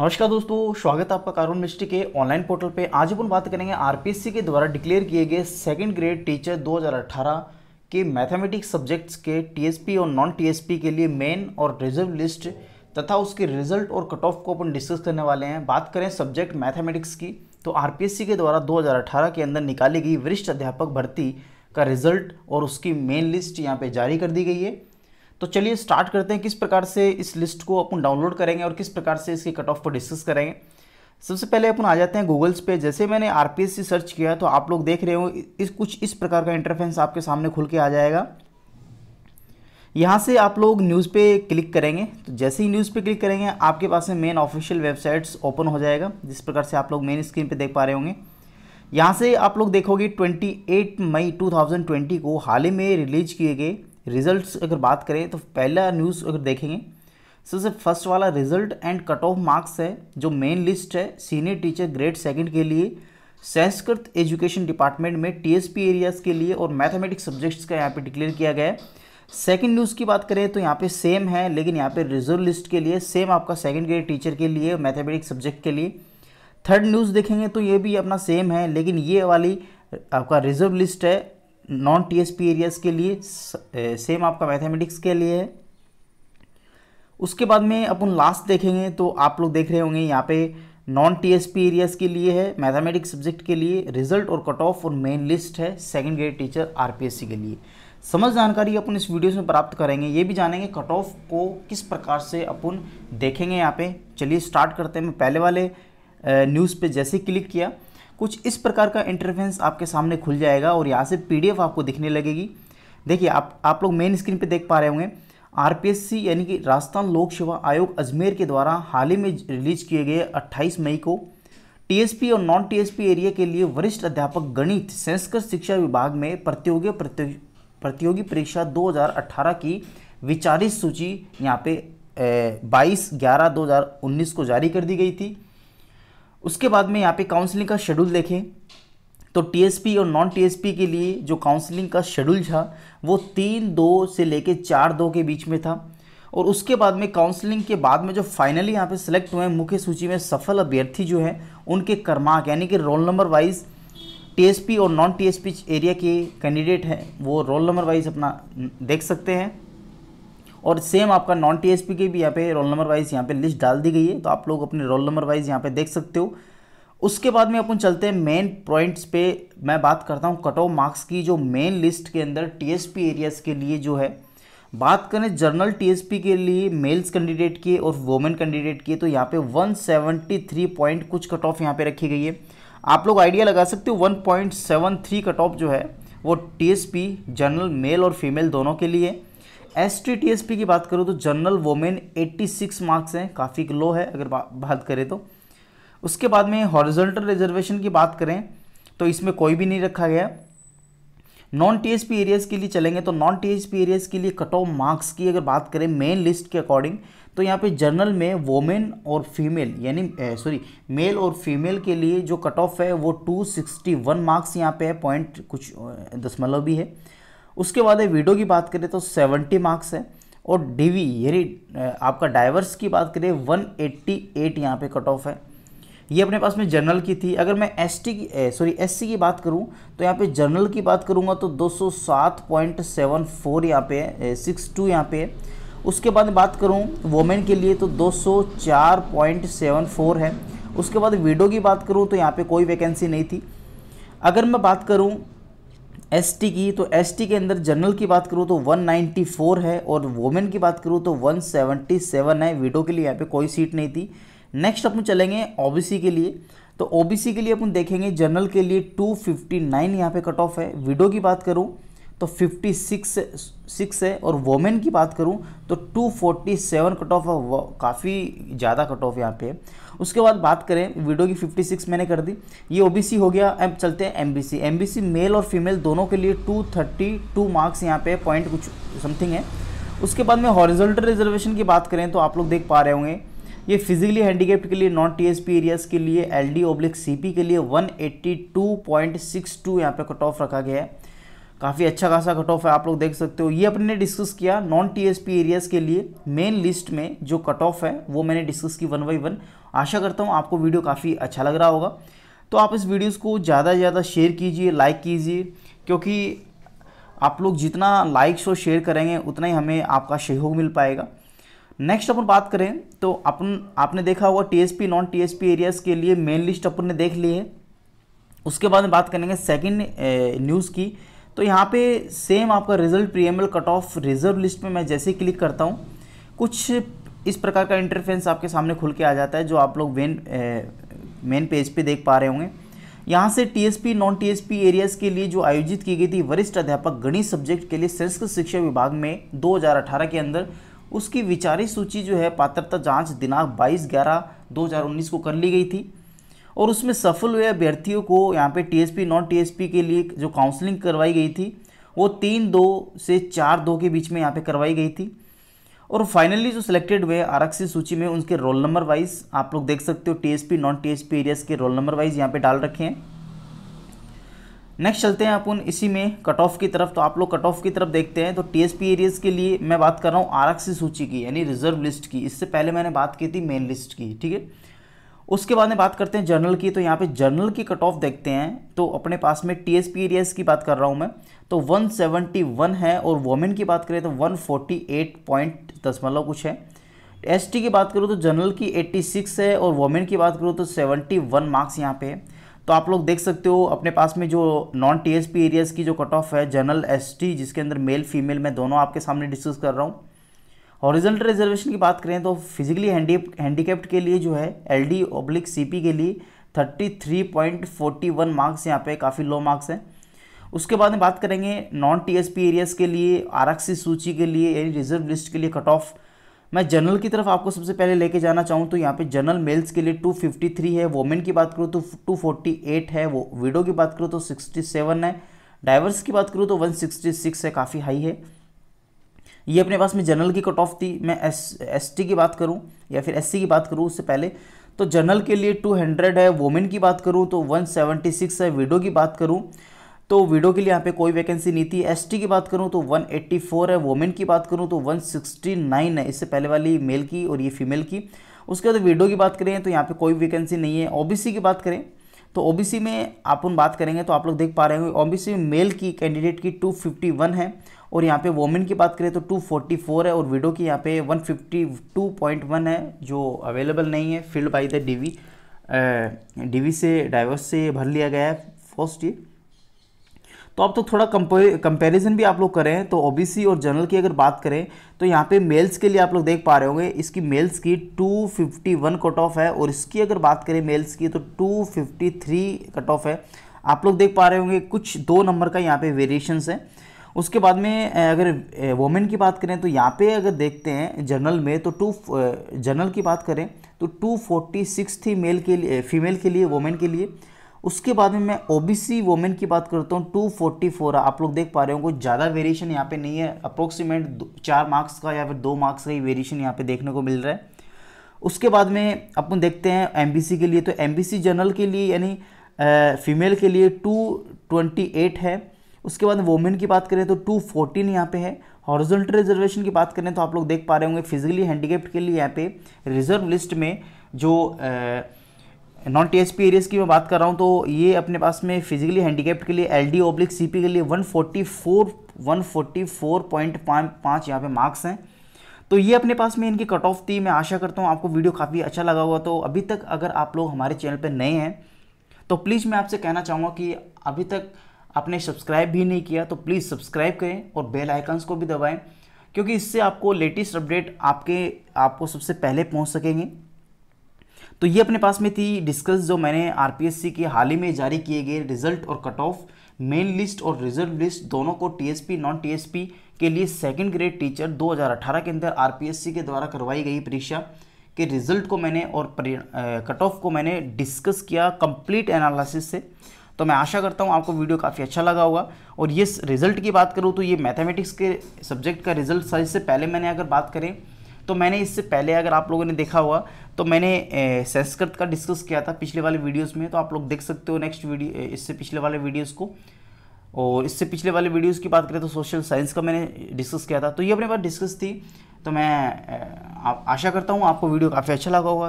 नमस्कार दोस्तों स्वागत है आपका कारून मिस्ट्री के ऑनलाइन पोर्टल पे आज अपन बात करेंगे आरपीएससी के द्वारा डिक्लेयर किए गए सेकंड ग्रेड टीचर 2018 के मैथमेटिक्स सब्जेक्ट्स के टीएसपी और नॉन टीएसपी के लिए मेन और रिजर्व लिस्ट तथा उसके रिजल्ट और कट ऑफ को अपन डिस्कस करने वाले हैं बात करें सब्जेक्ट मैथेमेटिक्स की तो आर के द्वारा दो के अंदर निकाली गई वरिष्ठ अध्यापक भर्ती का रिजल्ट और उसकी मेन लिस्ट यहाँ पर जारी कर दी गई है तो चलिए स्टार्ट करते हैं किस प्रकार से इस लिस्ट को अपन डाउनलोड करेंगे और किस प्रकार से इसके कट ऑफ को डिस्कस करेंगे सबसे पहले अपन आ जाते हैं गूगल्स पे जैसे मैंने आर सर्च किया तो आप लोग देख रहे हो इस कुछ इस प्रकार का इंटरफेंस आपके सामने खुल के आ जाएगा यहाँ से आप लोग न्यूज़ पे क्लिक करेंगे तो जैसे ही न्यूज़ पे क्लिक करेंगे आपके पास में मेन ऑफिशियल वेबसाइट्स ओपन हो जाएगा जिस प्रकार से आप लोग मेन स्क्रीन पे देख पा रहे होंगे यहाँ से आप लोग देखोगे 28 मई 2020 को हाल ही में रिलीज किए गए रिजल्ट्स अगर बात करें तो पहला न्यूज़ अगर देखेंगे सबसे फर्स्ट वाला result and cut off marks है जो मेन लिस्ट है सीनियर टीचर ग्रेड सेकंड के लिए संस्कृत एजुकेशन डिपार्टमेंट में टीएसपी एरियाज़ के लिए और मैथमेटिक्स सब्जेक्ट्स का यहाँ पे डिक्लेयर किया गया है सेकेंड न्यूज़ की बात करें तो यहाँ पे सेम है लेकिन यहाँ पे रिजर्व लिस्ट के लिए सेम आपका सेकेंड ग्रेड टीचर के लिए मैथमेटिक्स सब्जेक्ट के लिए थर्ड न्यूज़ देखेंगे तो ये भी अपना सेम है लेकिन ये वाली आपका रिजर्व लिस्ट है नॉन टीएसपी एरियाज़ के लिए सेम आपका मैथमेटिक्स के लिए है उसके बाद में अपन लास्ट देखेंगे तो आप लोग देख रहे होंगे यहाँ पे नॉन टीएसपी एरियाज़ के लिए है मैथमेटिक्स सब्जेक्ट के लिए रिजल्ट और कट ऑफ और मेन लिस्ट है सेकेंड ग्रेड टीचर आरपीएससी के लिए समझ जानकारी अपन इस वीडियो में प्राप्त करेंगे ये भी जानेंगे कट ऑफ को किस प्रकार से अपन देखेंगे यहाँ पे चलिए स्टार्ट करते हैं मैं पहले वाले न्यूज़ पे जैसे क्लिक किया कुछ इस प्रकार का इंटरफेंस आपके सामने खुल जाएगा और यहाँ से पीडीएफ आपको दिखने लगेगी देखिए आप आप लोग मेन स्क्रीन पे देख पा रहे होंगे आरपीएससी यानी कि राजस्थान लोक सेवा आयोग अजमेर के द्वारा हाल ही में रिलीज किए गए 28 मई को टीएसपी और नॉन टीएसपी एरिया के लिए वरिष्ठ अध्यापक गणित संस्कृत शिक्षा विभाग में प्रतियोगी प्रतियोगी परीक्षा दो की विचारित सूची यहाँ पे बाईस ग्यारह दो को जारी कर दी गई थी उसके बाद में यहाँ पे काउंसलिंग का शेड्यूल देखें तो टीएसपी और नॉन टीएसपी के लिए जो काउंसलिंग का शेड्यूल था वो तीन दो से लेके चार दो के बीच में था और उसके बाद में काउंसलिंग के बाद में जो फाइनली यहाँ पे सिलेक्ट हुए हैं मुख्य सूची में सफल अभ्यर्थी जो हैं उनके कर्माक यानी कि रोल नंबर वाइज टीएसपी और नॉन टीएसपी एरिया के कैंडिडेट हैं वो रोल नंबर वाइज अपना देख सकते हैं और सेम आपका नॉन पी के भी यहाँ पे रोल नंबर वाइज यहाँ पे लिस्ट डाल दी गई है तो आप लोग अपने रोल नंबर वाइज यहाँ पे देख सकते हो उसके बाद में अपन चलते हैं मेन पॉइंट्स पे मैं बात करता हूँ कट ऑफ मार्क्स की जो मेन लिस्ट के अंदर पी एरियाज़ के लिए जो है बात करें जर्नल पी के लिए मेल्स कैंडिडेट की और वोमेन कैंडिडेट की तो यहाँ पे थ्री पॉइंट कुछ कट ऑफ यहाँ पे रखी गई है आप लोग आइडिया लगा सकते हो थ्री कट ऑफ जो है वो पी जनरल मेल और फीमेल दोनों के लिए S T T S P की बात करो तो जनरल वोमेन 86 मार्क्स हैं काफ़ी लो है अगर बा, बात करें तो उसके बाद में हॉरिजेंटल रिजर्वेशन की बात करें तो इसमें कोई भी नहीं रखा गया non T S P areas के लिए चलेंगे तो non T S P areas के लिए कट ऑफ मार्क्स की अगर बात करें मेन लिस्ट के अकॉर्डिंग तो यहाँ पे जनरल में वोमेन और फीमेल यानी सॉरी मेल और फीमेल के लिए जो कट ऑफ है वो 261 मार्क्स यहाँ पे है पॉइंट कुछ दशमलव भी है उसके बाद वीडियो की बात करें तो 70 मार्क्स है और डीवी यानी आपका डाइवर्स की बात करें 188 एट्टी यहाँ पर कट ऑफ है ये अपने पास में जनरल की थी अगर मैं एस की सॉरी एस की बात करूँ तो यहाँ पे जनरल की बात करूँगा तो 207.74 यहाँ पे है सिक्स टू यहाँ पे है उसके बाद बात करूँ वोमेन के लिए तो 204.74 है उसके बाद वीडो की बात करूँ तो यहाँ पे कोई वैकेंसी नहीं थी अगर मैं बात करूँ एस की तो एस के अंदर जनरल की बात करूँ तो 194 है और वोमेन की बात करूँ तो 177 है विडो के लिए यहाँ पे कोई सीट नहीं थी नेक्स्ट अपन चलेंगे ओबीसी के लिए तो ओबीसी के लिए अपन देखेंगे जनरल के लिए 259 यहाँ पे कट ऑफ है विडो की बात करूँ तो 56 सिक्स है और वोमेन की बात करूं तो 247 कट ऑफ काफ़ी ज़्यादा कट ऑफ यहाँ पे है उसके बाद बात करें वीडियो की 56 मैंने कर दी ये ओबीसी हो गया अब चलते हैं एमबीसी एमबीसी मेल और फीमेल दोनों के लिए 232 मार्क्स यहाँ पे पॉइंट कुछ समथिंग है उसके बाद में हॉरिजल्टल रिजर्वेशन की बात करें तो आप लोग देख पा रहे होंगे ये फिजिकली हैंडीकेप के लिए नॉन टीएसपी एरियाज के लिए एलडी ओब्लिक पी के लिए 182.62 यहाँ पे कट ऑफ रखा गया है काफ़ी अच्छा खासा कट ऑफ है आप लोग देख सकते हो ये अपने ने डिस्कस किया नॉन टीएसपी एरियाज के लिए मेन लिस्ट में जो कट ऑफ है वो मैंने डिस्कस की वन बाई वन आशा करता हूँ आपको वीडियो काफ़ी अच्छा लग रहा होगा तो आप इस वीडियोस को ज़्यादा से ज़्यादा शेयर कीजिए लाइक कीजिए क्योंकि आप लोग जितना लाइक्स और शेयर करेंगे उतना ही हमें आपका सहयोग मिल पाएगा नेक्स्ट अपन बात करें तो अपन आपने देखा होगा पी नॉन पी एरियाज़ के लिए मेन लिस्ट अपन ने देख ली है उसके बाद में बात करेंगे सेकेंड न्यूज़ की तो यहाँ पे सेम आपका रिजल्ट प्रीएमएल कट ऑफ रिजर्व लिस्ट में मैं जैसे क्लिक करता हूँ कुछ इस प्रकार का इंटरफेंस आपके सामने खुल के आ जाता है जो आप लोग मेन मेन पेज पे देख पा रहे होंगे यहाँ से टीएसपी नॉन टीएसपी एरियाज के लिए जो आयोजित की गई थी वरिष्ठ अध्यापक गणित सब्जेक्ट के लिए संस्कृत शिक्षा विभाग में 2018 के अंदर उसकी विचारी सूची जो है पात्रता जाँच दिनांक बाईस ग्यारह दो को कर ली गई थी और उसमें सफल हुए अभ्यर्थियों को यहाँ पे टीएसपी नॉन टीएसपी के लिए जो काउंसलिंग करवाई गई थी वो तीन दो से चार दो के बीच में यहाँ पे करवाई गई थी और फाइनली जो सिलेक्टेड हुए आरक्षित सूची में उनके रोल नंबर वाइज आप लोग देख सकते हो टीएसपी नॉन टीएसपी एरियाज के रोल नंबर वाइज यहाँ पे डाल रखे हैं नेक्स्ट चलते हैं अपन इसी में कट ऑफ की तरफ तो आप लोग कट ऑफ की तरफ देखते हैं तो टीएसपी एरियाज के लिए मैं बात कर रहा हूँ आरक्षित सूची की यानी रिजर्व लिस्ट की इससे पहले मैंने बात की थी मेन लिस्ट की ठीक है उसके बाद में बात करते हैं जर्नल की तो यहाँ पे जर्नल की कट ऑफ देखते हैं तो अपने पास में टी एस पी एरियाज की बात कर रहा हूँ मैं तो 171 है और वोमेन की बात करें तो 148 पॉइंट दशमलव कुछ है एस टी की बात करूँ तो जनरल की 86 है और वोमेन की बात करूँ तो 71 मार्क्स यहाँ पे है तो आप लोग देख सकते हो अपने पास में जो non T S P areas की जो कट ऑफ है जनरल एस टी जिसके अंदर मेल फीमेल मैं दोनों आपके सामने डिस्कस कर रहा हूँ हॉरिजेंटल रिजर्वेशन की बात करें तो फिजिकली हैंडी के लिए जो है एल डी ओब्लिक सी के लिए thirty three point forty one marks यहाँ पे काफ़ी लो मार्क्स हैं उसके बाद में बात करेंगे नॉन टीएसपी एरियाज़ के लिए आरक्षित सूची के लिए यानी रिजर्व लिस्ट के लिए कट ऑफ मैं जनरल की तरफ आपको सबसे पहले लेके जाना चाहूँ तो यहाँ पे जनरल मेल्स के लिए 253 है वोमेन की बात करूँ तो 248 है वो विडो की बात करूँ तो 67 है डाइवर्स की बात करूँ तो 166 है काफ़ी हाई है ये अपने पास में जनरल की कट ऑफ थी मैं एस एस की बात करूँ या फिर एस की बात करूँ उससे पहले तो जनरल के लिए 200 है वोमेन की बात करूँ तो 176 है वीडो की बात करूँ तो वीडो के लिए यहाँ पे कोई वैकेंसी नहीं थी एसटी की बात करूँ तो 184 है वोमेन की बात करूँ तो 169 है इससे पहले वाली मेल की और ये फीमेल की उसके बाद वीडो की बात करें तो यहाँ पे कोई वैकेंसी नहीं है ओबीसी की बात करें तो ओ में आप उन बात करेंगे तो आप लोग देख पा रहे होंगे ओ में मेल की कैंडिडेट की टू है और यहाँ पे वोमेन की बात करें तो 244 है और विडो की यहाँ पे 152.1 है जो अवेलेबल नहीं है filled by the DV DV से डाइवर्स से भर लिया गया है फर्स्ट ये तो अब तो थोड़ा कंपैरिजन भी आप लोग करें तो ओबीसी और जनरल की अगर बात करें तो यहाँ पे मेल्स के लिए आप लोग देख पा रहे होंगे इसकी मेल्स की 251 कट ऑफ है और इसकी अगर बात करें मेल्स की तो 253 कट ऑफ है आप लोग देख पा रहे होंगे कुछ दो नंबर का यहाँ पे वेरिएशंस है उसके बाद में अगर वोमेन की बात करें तो यहाँ पे अगर देखते हैं जनरल में तो टू जनरल की बात करें तो टू फोर्टी सिक्स थी मेल के लिए फीमेल के लिए वोमेन के लिए उसके बाद में मैं ओबीसी वोमेन की बात करता हूँ टू फोर्टी फोर आप लोग देख पा रहे हो कुछ ज़्यादा वेरिएशन यहाँ पे नहीं है अप्रोक्सीमेट चार मार्क्स का या फिर दो मार्क्स का ही वेरिएशन यहाँ पे देखने को मिल रहा है उसके बाद में अपन देखते हैं एम के लिए तो एम जनरल के लिए यानी फीमेल के लिए टू ट्वेंटी एट है उसके बाद वोमेन की बात करें तो टू फोर्टीन यहाँ पे है हॉर्जोनटल रिजर्वेशन की बात करें तो आप लोग देख पा रहे होंगे फिजिकली हैंडीकेप्ट के लिए यहाँ पे रिजर्व लिस्ट में जो non T S P areas की मैं बात कर रहा हूँ तो ये अपने पास में फिजिकली हैंडीकेप्ट के लिए L D oblique C P के लिए one forty four one forty four point पाँच यहाँ पे मार्क्स हैं तो ये अपने पास में इनकी कट ऑफ थी मैं आशा करता हूँ आपको वीडियो काफ़ी अच्छा लगा हुआ तो अभी तक अगर आप लोग हमारे चैनल पर नए हैं तो प्लीज़ मैं आपसे कहना चाहूँगा कि अभी तक आपने सब्सक्राइब भी नहीं किया तो प्लीज़ सब्सक्राइब करें और बेल आइकन्स को भी दबाएं क्योंकि इससे आपको लेटेस्ट अपडेट आपके आपको सबसे पहले पहुंच सकेंगे तो ये अपने पास में थी डिस्कस जो मैंने आरपीएससी के हाल ही में जारी किए गए रिजल्ट और कट ऑफ मेन लिस्ट और रिजर्व लिस्ट दोनों को टीएसपी नॉन टीएसपी के लिए सेकेंड ग्रेड टीचर 2018 के अंदर आरपीएससी के द्वारा करवाई गई परीक्षा के रिजल्ट को मैंने और कट ऑफ को मैंने डिस्कस किया कंप्लीट एनालिसिस से तो मैं आशा करता हूँ आपको वीडियो काफ़ी अच्छा लगा होगा और ये रिजल्ट की बात करूँ तो ये मैथमेटिक्स के सब्जेक्ट का रिजल्ट सारी से पहले मैंने अगर बात करें तो मैंने इससे पहले अगर आप लोगों ने देखा हुआ तो मैंने संस्कृत का डिस्कस किया था पिछले वाले वीडियोस में तो आप लोग देख सकते हो नेक्स्ट वीडियो इससे पिछले वाले वीडियोस को और इससे पिछले वाले वीडियोस की बात करें तो सोशल साइंस का मैंने डिस्कस किया था तो ये अपने पास डिस्कस थी तो मैं आशा करता हूँ आपको वीडियो काफ़ी अच्छा लगा होगा